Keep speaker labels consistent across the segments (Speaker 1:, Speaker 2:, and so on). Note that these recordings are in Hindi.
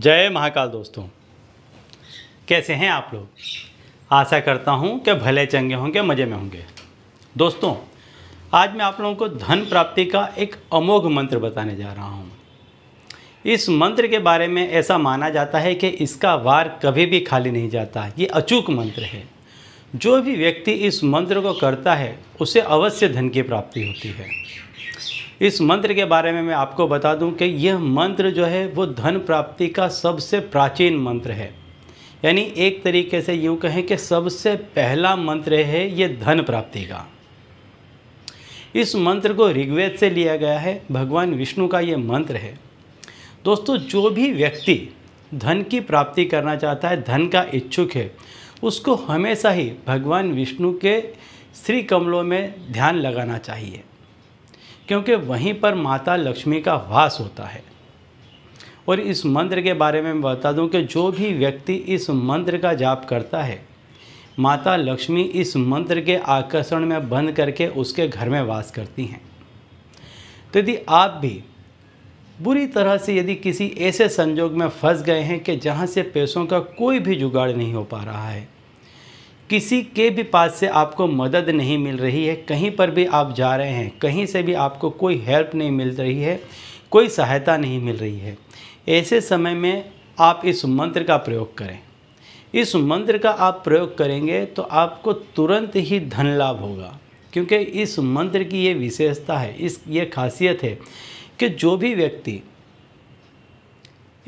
Speaker 1: जय महाकाल दोस्तों कैसे हैं आप लोग आशा करता हूं कि भले चंगे होंगे मज़े में होंगे दोस्तों आज मैं आप लोगों को धन प्राप्ति का एक अमोघ मंत्र बताने जा रहा हूं। इस मंत्र के बारे में ऐसा माना जाता है कि इसका वार कभी भी खाली नहीं जाता ये अचूक मंत्र है जो भी व्यक्ति इस मंत्र को करता है उसे अवश्य धन की प्राप्ति होती है इस मंत्र के बारे में मैं आपको बता दूं कि यह मंत्र जो है वो धन प्राप्ति का सबसे प्राचीन मंत्र है यानी एक तरीके से यूँ कहें कि सबसे पहला मंत्र है ये धन प्राप्ति का इस मंत्र को ऋग्वेद से लिया गया है भगवान विष्णु का ये मंत्र है दोस्तों जो भी व्यक्ति धन की प्राप्ति करना चाहता है धन का इच्छुक है उसको हमेशा ही भगवान विष्णु के श्री कमलों में ध्यान लगाना चाहिए क्योंकि वहीं पर माता लक्ष्मी का वास होता है और इस मंत्र के बारे में बता दूं कि जो भी व्यक्ति इस मंत्र का जाप करता है माता लक्ष्मी इस मंत्र के आकर्षण में बंद करके उसके घर में वास करती हैं तो यदि आप भी बुरी तरह से यदि किसी ऐसे संजोग में फंस गए हैं कि जहाँ से पैसों का कोई भी जुगाड़ नहीं हो पा रहा है किसी के भी पास से आपको मदद नहीं मिल रही है कहीं पर भी आप जा रहे हैं कहीं से भी आपको कोई हेल्प नहीं मिल रही है कोई सहायता नहीं मिल रही है ऐसे समय में आप इस मंत्र का प्रयोग करें इस मंत्र का आप प्रयोग करेंगे तो आपको तुरंत ही धन लाभ होगा क्योंकि इस मंत्र की ये विशेषता है इस ये खासियत है कि जो भी व्यक्ति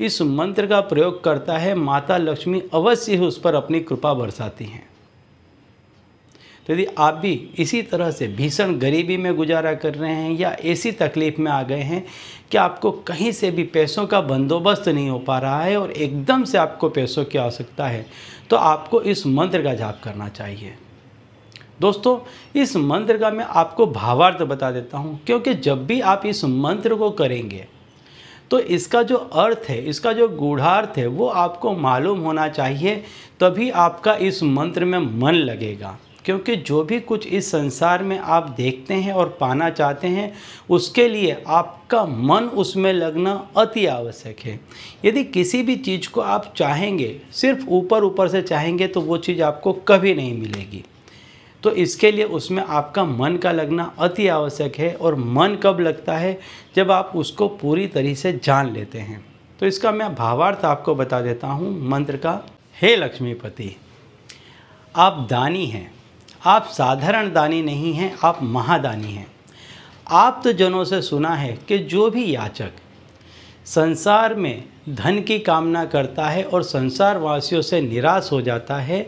Speaker 1: इस मंत्र का प्रयोग करता है माता लक्ष्मी अवश्य ही उस पर अपनी कृपा बरसाती हैं तो यदि आप भी इसी तरह से भीषण गरीबी में गुजारा कर रहे हैं या ऐसी तकलीफ़ में आ गए हैं कि आपको कहीं से भी पैसों का बंदोबस्त नहीं हो पा रहा है और एकदम से आपको पैसों की आवश्यकता है तो आपको इस मंत्र का जाप करना चाहिए दोस्तों इस मंत्र का मैं आपको भावार्थ बता देता हूँ क्योंकि जब भी आप इस मंत्र को करेंगे तो इसका जो अर्थ है इसका जो गूढ़ार्थ है वो आपको मालूम होना चाहिए तभी आपका इस मंत्र में मन लगेगा क्योंकि जो भी कुछ इस संसार में आप देखते हैं और पाना चाहते हैं उसके लिए आपका मन उसमें लगना अति आवश्यक है यदि किसी भी चीज़ को आप चाहेंगे सिर्फ ऊपर ऊपर से चाहेंगे तो वो चीज़ आपको कभी नहीं मिलेगी तो इसके लिए उसमें आपका मन का लगना अति आवश्यक है और मन कब लगता है जब आप उसको पूरी तरह से जान लेते हैं तो इसका मैं भावार्थ आपको बता देता हूँ मंत्र का हे लक्ष्मीपति आप दानी हैं आप साधारण दानी नहीं हैं आप महादानी हैं आप तो जनों से सुना है कि जो भी याचक संसार में धन की कामना करता है और संसार वासियों से निराश हो जाता है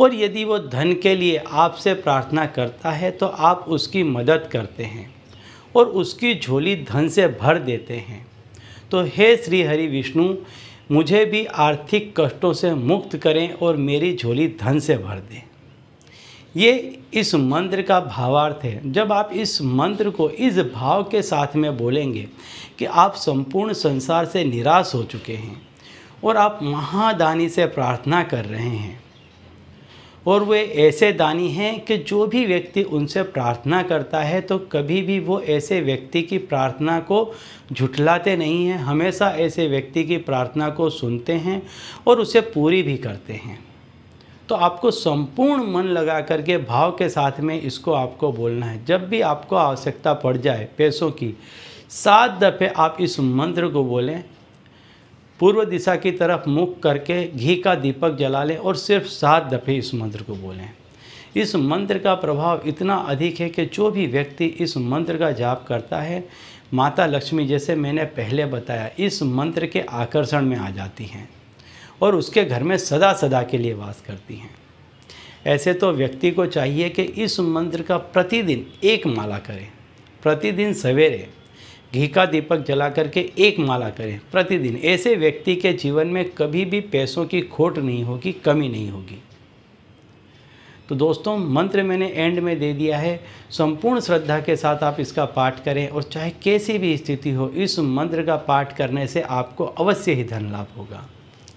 Speaker 1: और यदि वो धन के लिए आपसे प्रार्थना करता है तो आप उसकी मदद करते हैं और उसकी झोली धन से भर देते हैं तो हे श्री हरि विष्णु मुझे भी आर्थिक कष्टों से मुक्त करें और मेरी झोली धन से भर दें ये इस मंत्र का भावार्थ है जब आप इस मंत्र को इस भाव के साथ में बोलेंगे कि आप संपूर्ण संसार से निराश हो चुके हैं और आप महादानी से प्रार्थना कर रहे हैं और वे ऐसे दानी हैं कि जो भी व्यक्ति उनसे प्रार्थना करता है तो कभी भी वो ऐसे व्यक्ति की प्रार्थना को झुठलाते नहीं हैं हमेशा ऐसे व्यक्ति की प्रार्थना को सुनते हैं और उसे पूरी भी करते हैं तो आपको संपूर्ण मन लगा करके भाव के साथ में इसको आपको बोलना है जब भी आपको आवश्यकता पड़ जाए पैसों की सात दफ़े आप इस मंत्र को बोलें पूर्व दिशा की तरफ मुख करके घी का दीपक जला लें और सिर्फ सात दफ़े इस मंत्र को बोलें इस मंत्र का प्रभाव इतना अधिक है कि जो भी व्यक्ति इस मंत्र का जाप करता है माता लक्ष्मी जैसे मैंने पहले बताया इस मंत्र के आकर्षण में आ जाती हैं और उसके घर में सदा सदा के लिए वास करती हैं ऐसे तो व्यक्ति को चाहिए कि इस मंत्र का प्रतिदिन एक माला करें प्रतिदिन सवेरे घी का दीपक जला करके एक माला करें प्रतिदिन ऐसे व्यक्ति के जीवन में कभी भी पैसों की खोट नहीं होगी कमी नहीं होगी तो दोस्तों मंत्र मैंने एंड में दे दिया है संपूर्ण श्रद्धा के साथ आप इसका पाठ करें और चाहे कैसी भी स्थिति हो इस मंत्र का पाठ करने से आपको अवश्य ही धन लाभ होगा